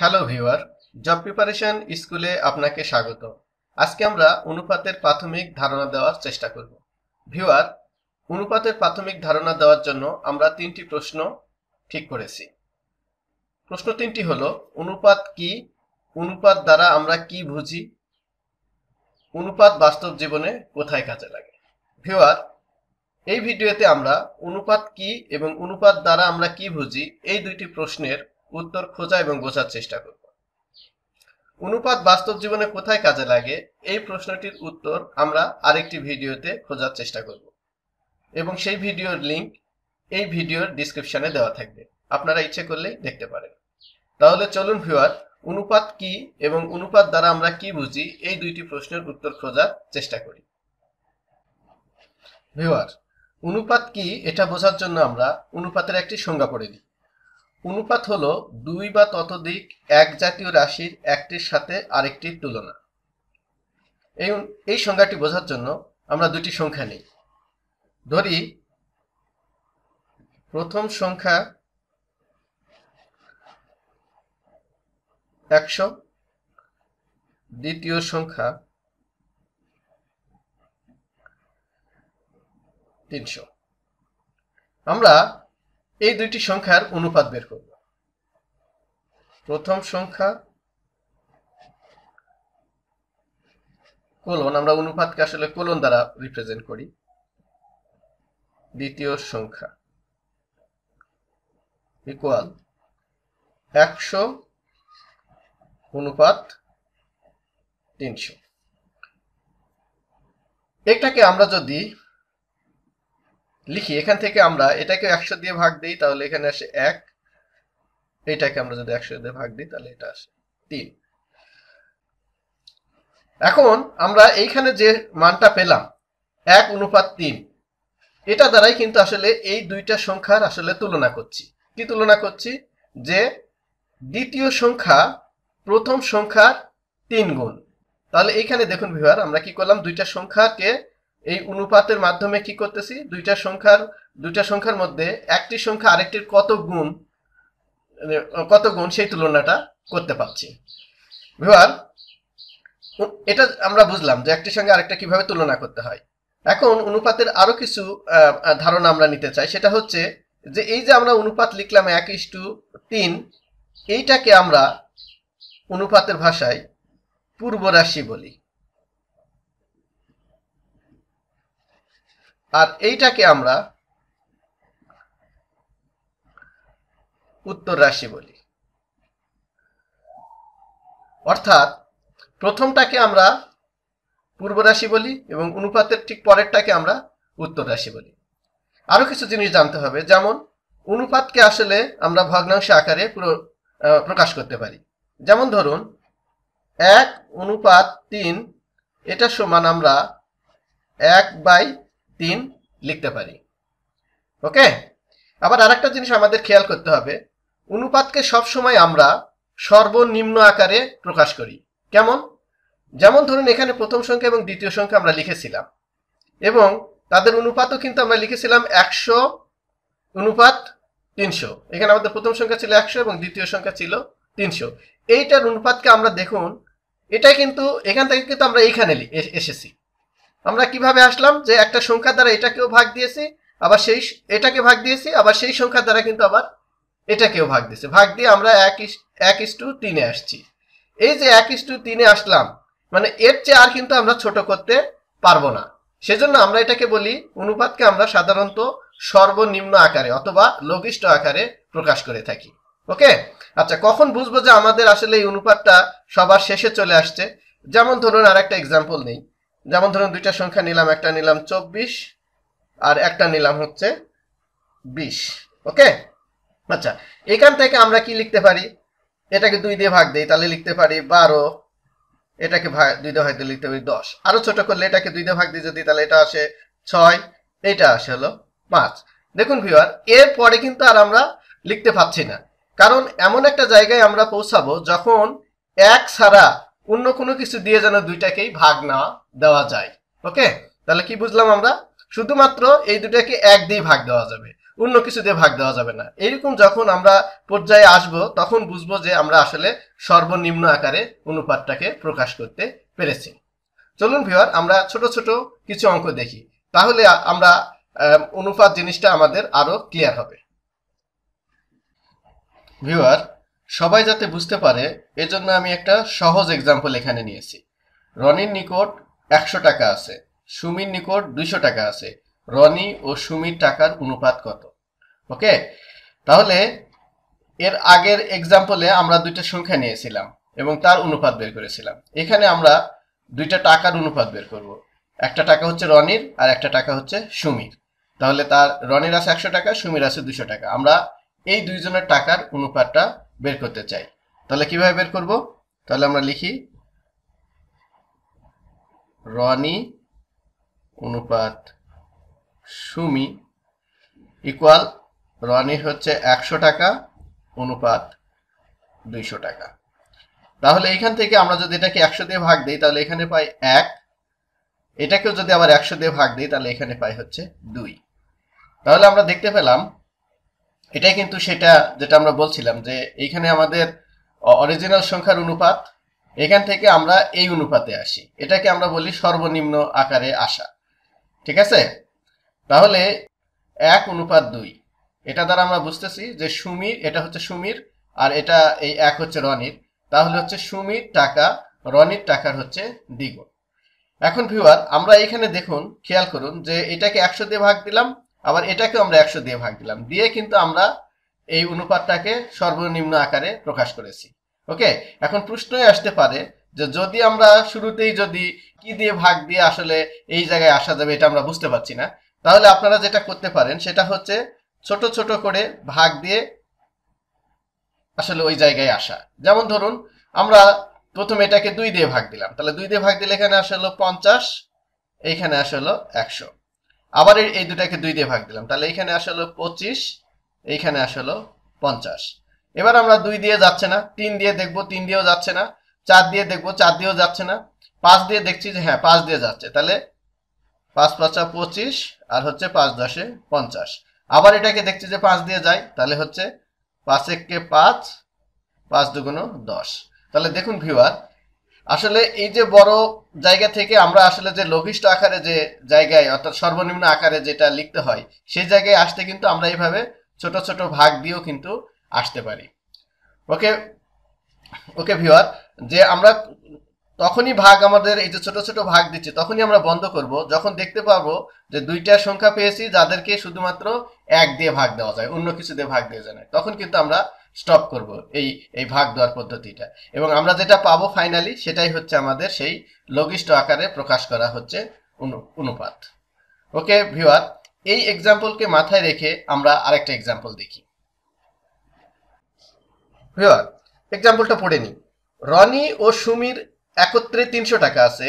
hello viewer job preparation স্কুলে আপনাকে স্বাগত আজকে আমরা অনুপাতের প্রাথমিক ধারণা দেওয়ার চেষ্টা করব ভিউয়ার অনুপাতের প্রাথমিক ধারণা দেওয়ার জন্য আমরা তিনটি প্রশ্ন ঠিক করেছি প্রশ্ন তিনটি হল অনুপাত কি অনুপাত দ্বারা আমরা কি বুঝি অনুপাত বাস্তব জীবনে কোথায় কাজে লাগে ভিউয়ার এই ভিডিওতে আমরা অনুপাত কি এবং অনুপাত দ্বারা আমরা কি বুঝি এই দুইটি প্রশ্নের উত্তর খোঁজা এবং বোঝার চেষ্টা করব অনুপাত বাস্তব জীবনে কোথায় কাজে লাগে এই প্রশ্নটির উত্তর আমরা আরেকটি ভিডিওতে খোঁজার চেষ্টা করব এবং সেই ভিডিওর লিংক এই ভিডিওর ডিসক্রিপশনে দেওয়া থাকবে আপনারা ইচ্ছে করলেই দেখতে পারেন তাহলে চলুন ভিউয়ার অনুপাত কি এবং অনুপাত দ্বারা আমরা কি বুঝি এই দুইটি প্রশ্নের উত্তর খোঁজার চেষ্টা করি ভিউয়ার অনুপাত কি এটা বোঝার জন্য আমরা অনুপাতের একটি সংজ্ঞা পড়ে দিই অনুপাত হলো দুই বা ততোধিক এক জাতীয় রাশির একটির সাথে আরেকটির তুলনা এই এই সংজ্ঞাটি বোঝার জন্য আমরা দুটি সংখ্যা নিই ধরি প্রথম সংখ্যা একশো দ্বিতীয় সংখ্যা তিনশো আমরা এই দুইটি সংখ্যার অনুপাত বের করব প্রথম সংখ্যা কোলন আমরা অনুপাতকে আসলে কোলন দ্বারা রিপ্রেজেন্ট করি দ্বিতীয় সংখ্যা ইকুয়াল একশো অনুপাত তিনশো এটাকে আমরা যদি লিখি এখান থেকে আমরা এটাকে একশো দিয়ে ভাগ দিই তাহলে এখানে আসে এক এটাকে আমরা যদি একশো দিয়ে ভাগ দিই তাহলে এটা আসে তিন এখন আমরা এইখানে যে মানটা পেলাম এক অনুপাত তিন এটা দ্বারাই কিন্তু আসলে এই দুইটা সংখ্যার আসলে তুলনা করছি কি তুলনা করছি যে দ্বিতীয় সংখ্যা প্রথম সংখ্যার তিন গুণ তাহলে এইখানে দেখুন বিভার আমরা কি করলাম দুইটা সংখ্যাকে এই অনুপাতের মাধ্যমে কি করতেছি দুইটা সংখ্যার দুইটা সংখ্যার মধ্যে একটি সংখ্যা আরেকটির কত গুণ মানে, কত গুণ সেই তুলনাটা করতে পারছি ভিওয়ার এটা আমরা বুঝলাম যে একটির সঙ্গে আরেকটা কিভাবে তুলনা করতে হয় এখন অনুপাতের আরো কিছু ধারণা আমরা নিতে চাই সেটা হচ্ছে যে এই যে আমরা অনুপাত লিখলাম এক ইস টু তিন এইটাকে আমরা অনুপাতের ভাষায় পূর্বরাশি বলি আর এইটাকে আমরা উত্তর রাশি বলি অর্থাৎ প্রথমটাকে আমরা পূর্ব রাশি বলি এবং অনুপাতের ঠিক পরেরটাকে আমরা উত্তর রাশি বলি আরও কিছু জিনিস জানতে হবে যেমন অনুপাতকে আসলে আমরা ভগ্নাংশ আকারে পুরো প্রকাশ করতে পারি যেমন ধরুন এক অনুপাত তিন এটা সমান আমরা এক বাই তিন লিখতে পারি ওকে আবার আরেকটা জিনিস আমাদের খেয়াল করতে হবে অনুপাতকে সবসময় আমরা সর্বনিম্ন আকারে প্রকাশ করি কেমন যেমন ধরুন এখানে প্রথম সংখ্যা এবং দ্বিতীয় সংখ্যা আমরা লিখেছিলাম এবং তাদের অনুপাতও কিন্তু আমরা লিখেছিলাম একশো অনুপাত তিনশো এখানে আমাদের প্রথম সংখ্যা ছিল একশো এবং দ্বিতীয় সংখ্যা ছিল তিনশো এইটার অনুপাতকে আমরা দেখুন এটা কিন্তু এখান থেকে কিন্তু আমরা এইখানে এসেছি আমরা কিভাবে আসলাম যে একটা সংখ্যা দ্বারা এটাকেও ভাগ দিয়েছি আবার সেই এটাকে ভাগ দিয়েছি আবার সেই সংখ্যা দ্বারা কিন্তু আবার এটাকেও ভাগ দিয়েছে ভাগ দিয়ে আমরা এক এক ইস্টু তিনে আসছি এই যে এক ইস্টু তিনে আসলাম মানে এর চেয়ে আর কিন্তু আমরা ছোট করতে পারবো না সেজন্য আমরা এটাকে বলি অনুপাতকে আমরা সাধারণত সর্বনিম্ন আকারে অথবা লঘিষ্ঠ আকারে প্রকাশ করে থাকি ওকে আচ্ছা কখন বুঝবো যে আমাদের আসলে এই অনুপাতটা সবার শেষে চলে আসছে যেমন ধরুন আর একটা এক্সাম্পল নেই যেমন ধরুন দুইটা সংখ্যা নিলাম একটা নিলাম চব্বিশ আর একটা নিলাম হচ্ছে বিশ ওকে আচ্ছা এখান থেকে আমরা কি লিখতে পারি এটাকে দুই দিয়ে ভাগ দিই তাহলে লিখতে পারি বারো এটাকে ভাগ দুই দিয়ে ভাগ দিয়ে লিখতে পারি দশ আরও ছোট করলে এটাকে দুই দিয়ে ভাগ দিই যদি তাহলে এটা আসে ছয় এটা আসে হলো পাঁচ দেখুন ভিওয়ার এরপরে কিন্তু আর আমরা লিখতে পাচ্ছি না কারণ এমন একটা জায়গায় আমরা পৌঁছাবো যখন এক ছাড়া অন্য কোনো কিছু দিয়ে যেন দুইটাকেই ভাগ না দেওয়া যায় ওকে তাহলে কি বুঝলাম আমরা শুধুমাত্র এই দুটাকে এক দিয়ে ভাগ দেওয়া যাবে অন্য কিছু দিয়ে ভাগ দেওয়া যাবে না এরকম যখন আমরা পর্যায়ে আসব তখন বুঝবো যে আমরা আসলে সর্বনিম্ন আকারে অনুপাতটাকে প্রকাশ করতে পেরেছি চলুন ভিওয়ার আমরা ছোট ছোট কিছু অঙ্ক দেখি তাহলে আমরা অনুপাত জিনিসটা আমাদের আরো ক্লিয়ার হবে ভিওয়ার সবাই যাতে বুঝতে পারে এজন্য আমি একটা সহজ এক্সাম্পল এখানে নিয়েছি রনির নিকট একশো টাকা আছে সুমির নিকট দুইশো টাকা আছে রনি ও সুমির টাকার অনুপাত কত ওকে তাহলে এর আগের এক্সাম্পলে আমরা দুইটা সংখ্যা নিয়েছিলাম এবং তার অনুপাত বের করেছিলাম এখানে আমরা দুইটা টাকার অনুপাত বের করব একটা টাকা হচ্ছে রনির আর একটা টাকা হচ্ছে সুমির তাহলে তার রনির আছে একশো টাকা সুমির আছে দুশো টাকা আমরা এই দুইজনের টাকার অনুপাতটা বের করতে চাই তাহলে কিভাবে বের করব তাহলে আমরা লিখি রনি অনুপাত সুমি ইকুয়াল রনি হচ্ছে একশো টাকা অনুপাত দুইশো টাকা তাহলে এখান থেকে আমরা যদি এটাকে একশো দিয়ে ভাগ দিই তাহলে এখানে পাই এক এটাকেও যদি আবার একশো দিয়ে ভাগ দিই তাহলে এখানে পাই হচ্ছে দুই তাহলে আমরা দেখতে পেলাম এটাই কিন্তু সেটা যেটা আমরা বলছিলাম যে এইখানে আমাদের অরিজিনাল সংখ্যার অনুপাত এখান থেকে আমরা এই অনুপাতে আসি এটাকে আমরা বলি সর্বনিম্ন আকারে আসা ঠিক আছে তাহলে এক অনুপাত দুই এটা দ্বারা আমরা বুঝতেছি যে সুমির এটা হচ্ছে সুমির আর এটা এই এক হচ্ছে রনির তাহলে হচ্ছে সুমির টাকা রনির টাকার হচ্ছে দ্বিগুণ এখন ভিউয়ার আমরা এখানে দেখুন খেয়াল করুন যে এটাকে একশো দিয়ে ভাগ দিলাম আবার এটাকেও আমরা একশো দিয়ে ভাগ দিলাম দিয়ে কিন্তু আমরা এই অনুপাতটাকে সর্বনিম্ন আকারে প্রকাশ করেছি ওকে এখন প্রশ্নই আসতে পারে যে যদি আমরা শুরুতেই যদি কি দিয়ে ভাগ দিয়ে আসলে এই জায়গায় আসা যাবে এটা আমরা বুঝতে পারছি না তাহলে আপনারা যেটা করতে পারেন সেটা হচ্ছে ছোট ছোট করে ভাগ দিয়ে আসলে ওই জায়গায় আসা যেমন ধরুন আমরা প্রথমে এটাকে দুই দিয়ে ভাগ দিলাম তাহলে দুই দিয়ে ভাগ দিলে এখানে আসলো পঞ্চাশ এইখানে আসলো একশো আবার এই দুটাকে দুই দিয়ে ভাগ দিলাম তাহলে এইখানে আসলো পঁচিশ এইখানে আসলো পঞ্চাশ এবার আমরা দুই দিয়ে যাচ্ছে না তিন দিয়ে দেখবো তিন দিয়েও যাচ্ছে না চার দিয়ে দেখবো চার দিয়েও যাচ্ছে না পাঁচ দিয়ে দেখছি যে হ্যাঁ পাঁচ দিয়ে যাচ্ছে তাহলে পাঁচ পাঁচা পঁচিশ আর হচ্ছে পাঁচ দশে পঞ্চাশ আবার এটাকে দেখছি যে পাঁচ দিয়ে যায় তাহলে হচ্ছে পাঁচ এককে পাঁচ পাঁচ দুগুণ দশ তাহলে দেখুন ভিউয়ার আসলে এই যে বড় জায়গা থেকে আমরা আসলে যে লঘিষ্ঠ আকারে যে জায়গায় অর্থাৎ সর্বনিম্ন আকারে যেটা লিখতে হয় সেই জায়গায় আসতে কিন্তু আমরা এইভাবে ছোট ছোট ভাগ দিয়েও কিন্তু আসতে পারি ওকে ওকে ভিওয়ার যে আমরা তখনই ভাগ আমাদের এই যে ছোট ছোট ভাগ দিচ্ছে তখনই আমরা বন্ধ করব যখন দেখতে পাবো যে দুইটা সংখ্যা পেয়েছি যাদেরকে শুধুমাত্র এক দিয়ে ভাগ দেওয়া যায় অন্য কিছু দিয়ে ভাগ দেওয়া যায় তখন কিন্তু আমরা স্টপ করব এই এই ভাগ দেওয়ার পদ্ধতিটা এবং আমরা যেটা পাবো ফাইনালি সেটাই হচ্ছে আমাদের সেই লঘিষ্ঠ আকারে প্রকাশ করা হচ্ছে অনুপাত ওকে ভিওয়ার এই এক্সাম্পলকে মাথায় রেখে আমরা আরেকটা এক্সাম্পল দেখি ভিওয়ার এক্সাম্পলটা পড়ে নিই রনি ও সুমির একত্রে তিনশো টাকা আছে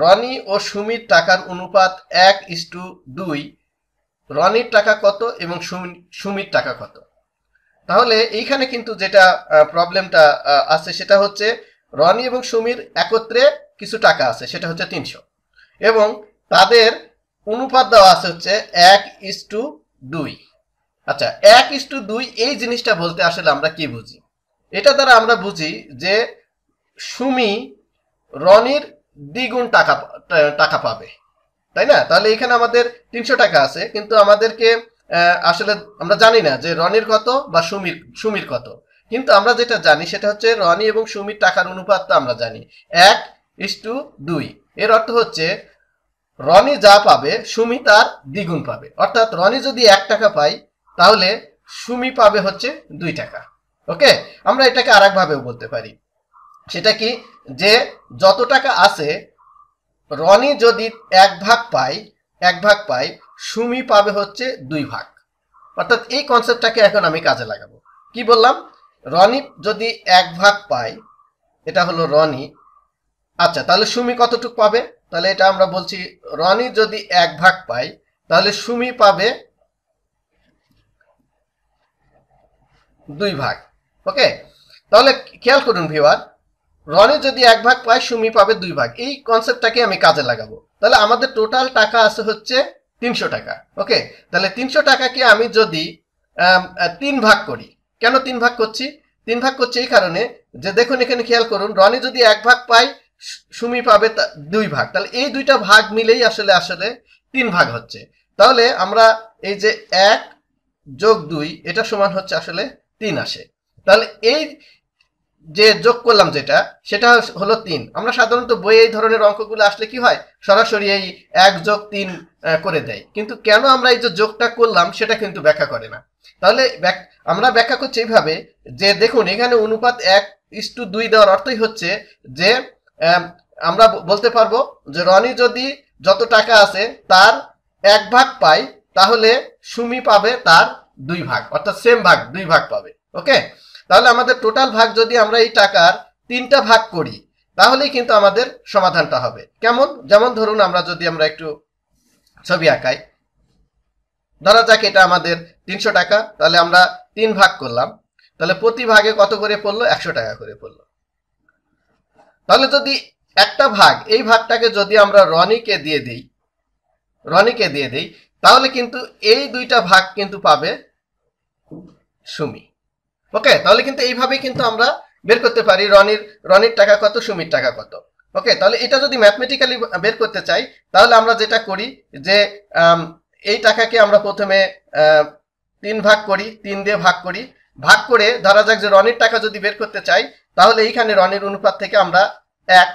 রনি ও সুমির টাকার অনুপাত এক ইস্টু টু দুই রনির টাকা কত এবং সুমির টাকা কত তাহলে এইখানে কিন্তু যেটা প্রবলেমটা আছে সেটা হচ্ছে রনি এবং সুমির একত্রে কিছু টাকা আছে সেটা হচ্ছে তিনশো এবং তাদের অনুপাত দেওয়া আছে হচ্ছে এক ইস টু দুই আচ্ছা এক ইস টু দুই এই জিনিসটা বলতে আসলে আমরা কি বুঝি এটা দ্বারা আমরা বুঝি যে সুমি রনির দ্বিগুণ টাকা টাকা পাবে তাই না তাহলে এখানে আমাদের তিনশো টাকা আছে কিন্তু আমাদেরকে আসলে আমরা জানি না যে রনির কত বা সুমির সুমির কত কিন্তু আমরা যেটা জানি সেটা হচ্ছে রনি এবং সুমির টাকার অনুপাতটা আমরা জানি এক ইস টু দুই এর অর্থ হচ্ছে রনি যা পাবে সুমি তার দ্বিগুণ পাবে অর্থাৎ রনি যদি এক টাকা পাই তাহলে সুমি পাবে হচ্ছে দুই টাকা ওকে আমরা এটাকে আর একভাবেও বলতে পারি সেটা কি যে যত টাকা আছে রনি যদি এক ভাগ পাই এক ভাগ পায় সুমি পাবে হচ্ছে দুই ভাগ অর্থাৎ এই কনসেপ্টটাকে এখন আমি কাজে লাগাবো কি বললাম রনি যদি এক ভাগ পায় এটা হলো রনি আচ্ছা তাহলে সুমি কতটুক পাবে তাহলে এটা আমরা বলছি রনি যদি এক ভাগ পায় তাহলে সুমি পাবে দুই ভাগ ওকে তাহলে খেয়াল করুন ভিওয়ার রনি যদি এক ভাগ পায় সুমি পাবে দুই ভাগ এই কনসেপ্টটাকে আমি কাজে লাগাবো তাহলে আমাদের টোটাল টাকা আছে হচ্ছে তিনশো টাকা ওকে তাহলে তিনশো টাকাকে আমি যদি তিন ভাগ করি কেন তিন ভাগ করছি তিন ভাগ করছি এই কারণে যে দেখুন এখানে খেয়াল করুন রনি যদি এক ভাগ পাই সুমি পাবে দুই ভাগ তাহলে এই দুইটা ভাগ মিলেই আসলে আসলে তিন ভাগ হচ্ছে তাহলে আমরা এই যে এক যোগ দুই এটা সমান হচ্ছে আসলে তিন আসে তাহলে এই যে যোগ করলাম যেটা সেটা হলো তিন আমরা সাধারণত বইয়ে এই ধরনের অঙ্কগুলো আসলে কি হয় সরাসরি এই এক যোগ তিন করে দেয় কিন্তু কেন আমরা এই যে যোগটা করলাম সেটা কিন্তু ব্যাখ্যা করে না তাহলে আমরা ব্যাখ্যা করছি এইভাবে যে দেখুন এখানে অনুপাত এক ইস্টু দুই দেওয়ার অর্থই হচ্ছে যে আমরা বলতে পারবো যে রনি যদি যত টাকা আছে তার এক ভাগ পায় তাহলে সুমি পাবে তার দুই ভাগ অর্থাৎ সেম ভাগ দুই ভাগ পাবে ওকে তাহলে আমাদের টোটাল ভাগ যদি আমরা এই টাকার তিনটা ভাগ করি তাহলেই কিন্তু আমাদের সমাধানটা হবে কেমন যেমন ধরুন আমরা যদি আমরা একটু ছবি আঁকাই ধরা যাক এটা আমাদের তিনশো টাকা তাহলে আমরা তিন ভাগ করলাম তাহলে প্রতি ভাগে কত করে পড়লো একশো টাকা করে পড়লো তাহলে যদি একটা ভাগ এই ভাগটাকে যদি আমরা রনিকে দিয়ে দিই রনিকে দিয়ে দিই তাহলে কিন্তু এই দুইটা ভাগ কিন্তু পাবে সুমি ওকে তাহলে কিন্তু এইভাবেই কিন্তু আমরা বের করতে পারি রনির রনির টাকা কত সুমির টাকা কত ওকে তাহলে এটা যদি ম্যাথমেটিক্যালি বের করতে চাই তাহলে আমরা যেটা করি যে এই টাকাকে আমরা প্রথমে তিন ভাগ করি তিন দিয়ে ভাগ করি ভাগ করে ধরা যাক যে রনির টাকা যদি বের করতে চাই তাহলে এইখানে রনির অনুপাত থেকে আমরা এক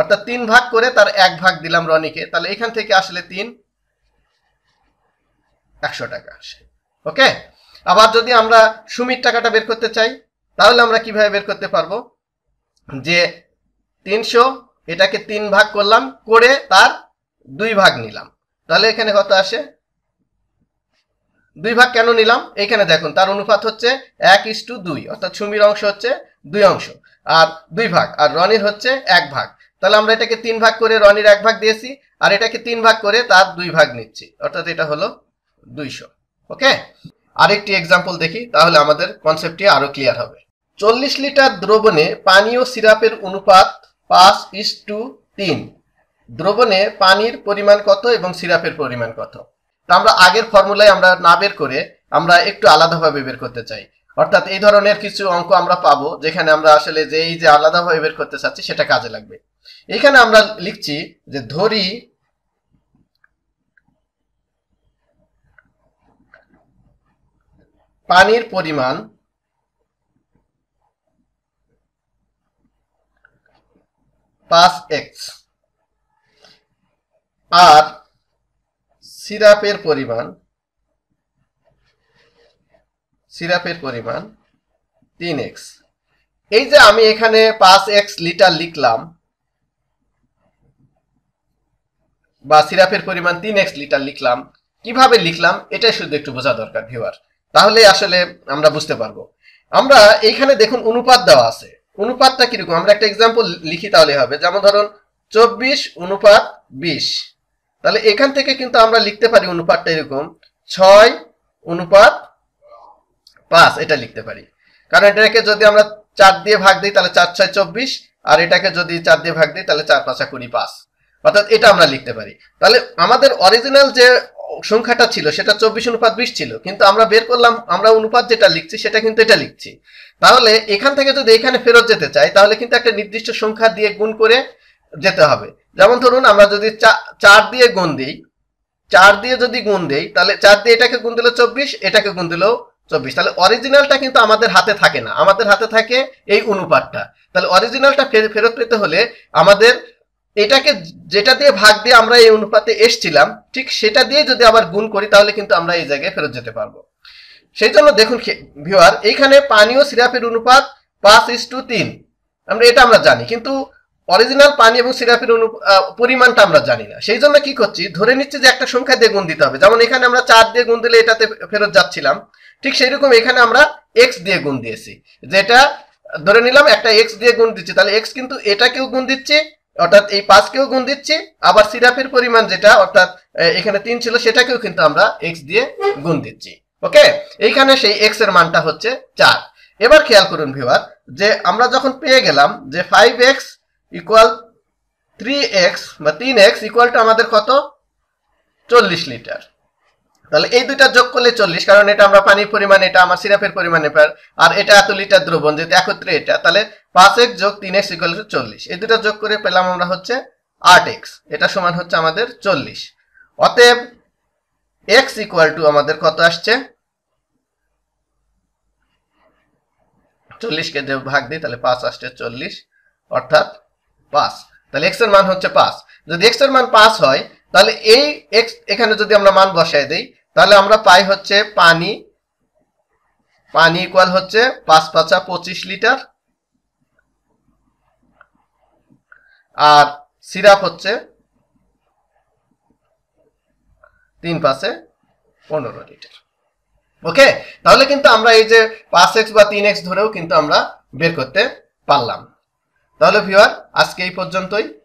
অর্থাৎ তিন ভাগ করে তার এক ভাগ দিলাম রনিকে তাহলে এখান থেকে আসলে তিন একশো টাকা আসে ওকে আবার যদি আমরা সুমির টাকাটা বের করতে চাই তাহলে আমরা কিভাবে বের করতে পারবো যে তিনশো এটাকে তিন ভাগ করলাম করে তার দুই ভাগ নিলাম তাহলে এখানে কত আসে দুই ভাগ কেন নিলাম এখানে দেখুন তার অনুপাত হচ্ছে এক ইস টু দুই অর্থাৎ সুমির অংশ হচ্ছে দুই অংশ আর দুই ভাগ আর রনির হচ্ছে এক ভাগ তাহলে আমরা এটাকে তিন ভাগ করে রনির এক ভাগ দিয়েছি আর এটাকে তিন ভাগ করে তার দুই ভাগ নিচ্ছি অর্থাৎ এটা হলো দুইশো ওকে আরেকটি এক্সাম্পল দেখি তাহলে আমাদের কনসেপ্টটি আরও ক্লিয়ার হবে চল্লিশ লিটার দ্রবণে পানি ও সিরাপের অনুপাত পাঁচ ইস টু তিন দ্রবণে পানির পরিমাণ কত এবং সিরাপের পরিমাণ কত তা আমরা আগের ফর্মুলায় আমরা না বের করে আমরা একটু আলাদাভাবে বের করতে চাই অর্থাৎ এই ধরনের কিছু অঙ্ক আমরা পাবো যেখানে আমরা আসলে যে এই যে আলাদাভাবে বের করতে চাচ্ছি সেটা কাজে লাগবে এখানে আমরা লিখছি যে ধরি পানির পরিমাণ পাঁচ এক্স আর সিরাপের পরিমাণ সিরাপের পরিমাণ তিন এক্স এই যে আমি এখানে পাঁচ এক্স লিটার লিখলাম বা সিরাপের পরিমাণ তিন এক্স লিটার লিখলাম কিভাবে লিখলাম এটাই শুধু একটু বোঝা দরকার ভিওয়ার তাহলে আসলে আমরা বুঝতে পারবো আমরা এইখানে দেখুন অনুপাত দেওয়া আছে অনুপাতটা কিরকম আমরা একটা এক্সাম্পল লিখি তাহলে হবে যেমন ধরুন চব্বিশ অনুপাত বিশ তাহলে এখান থেকে কিন্তু আমরা লিখতে পারি অনুপাতটা এরকম ছয় অনুপাত পাঁচ এটা লিখতে পারি কারণ এটাকে যদি আমরা চার দিয়ে ভাগ দিই তাহলে চার ছয় চব্বিশ আর এটাকে যদি চার দিয়ে ভাগ দিই তাহলে চার পাঁচা কুড়ি পাঁচ অর্থাৎ এটা আমরা লিখতে পারি তাহলে আমাদের অরিজিনাল যে সংখ্যাটা ছিল সেটা চব্বিশ অনুপাত বিশ ছিল কিন্তু আমরা বের করলাম আমরা অনুপাত যেটা লিখছি সেটা কিন্তু এটা লিখছি তাহলে এখান থেকে যদি এখানে ফেরত যেতে চাই তাহলে কিন্তু একটা নির্দিষ্ট সংখ্যা দিয়ে গুণ করে যেতে হবে যেমন ধরুন আমরা যদি চার দিয়ে গুণ দিই চার দিয়ে যদি গুণ দিই তাহলে চার দিয়ে এটাকে গুণ দিল চব্বিশ এটাকে গুণ দিলেও চব্বিশ তাহলে অরিজিনালটা কিন্তু আমাদের হাতে থাকে না আমাদের হাতে থাকে এই অনুপাতটা তাহলে অরিজিনালটা ফেরত পেতে হলে আমাদের এটাকে যেটা দিয়ে ভাগ দিয়ে আমরা এই অনুপাতে এসছিলাম ঠিক সেটা দিয়ে যদি আবার গুণ করি তাহলে কিন্তু আমরা এই জায়গায় ফেরত যেতে পারবো সেই জন্য দেখুন ভিওয়ার এইখানে পানীয় সিরাপের অনুপাত পাঁচ ইস টু তিন আমরা এটা আমরা জানি কিন্তু অরিজিনাল পানি এবং সিরাপের পরিমাণটা আমরা জানি না সেই জন্য কি করছি ধরে নিচ্ছি যে একটা সংখ্যা দিয়ে গুণ দিতে হবে যেমন এখানে আমরা চার দিয়ে গুণ দিলে এটাতে ফেরত যাচ্ছিলাম ঠিক সেই রকম এখানে আমরা এক্স দিয়ে গুণ দিয়েছি যেটা ধরে নিলাম একটা এক্স দিয়ে গুণ দিচ্ছি তাহলে এক্স কিন্তু এটাকেও গুণ দিচ্ছে অর্থাৎ এই পাঁচকেও গুণ দিচ্ছি আবার সিরাপের পরিমাণ যেটা অর্থাৎ এখানে তিন ছিল সেটাকেও কিন্তু আমরা এক্স দিয়ে গুণ দিচ্ছি ওকে এইখানে সেই এক্স এর মানটা হচ্ছে চার এবার খেয়াল করুন ভিউয়ার যে আমরা যখন পেয়ে গেলাম যে five x equal three x বা তিন এক্স ইকুয়াল টু আমাদের কত চল্লিশ লিটার তাহলে এই দুইটা যোগ করলে চল্লিশ কারণ এটা আমরা পানির পরিমাণ এটা আমার সিরাপের পরিমাণে পার আর এটা এত লিটার দ্রবণ যেহেতু একত্রে এটা তাহলে পাঁচ এক্স যোগ তিন এক্স ইকুয়াল টু চল্লিশ এই দুটা যোগ করে পেলাম আমরা হচ্ছে আট এক্স এটা সমান হচ্ছে আমাদের চল্লিশ অতএব এক্স ইকুয়াল টু আমাদের কত আসছে চল্লিশকে যে ভাগ দিই তাহলে পাঁচ আসছে চল্লিশ অর্থাৎ পাঁচ তাহলে এক্স এর মান হচ্ছে পাঁচ যদি এক্স এর মান পাঁচ হয় তাহলে এই এক্স এখানে যদি আমরা মান বসায় দিই তাহলে আমরা পাই হচ্ছে পানি পানি ইকুয়াল হচ্ছে পাঁচ পাঁচা পঁচিশ লিটার আর সিরাপ হচ্ছে তিন পাশে পনেরো লিটার ওকে তাহলে কিন্তু আমরা এই যে পাঁচ এক্স বা তিন এক্স ধরেও কিন্তু আমরা বের করতে পারলাম তাহলে ভিওয়ার আজকে এই পর্যন্তই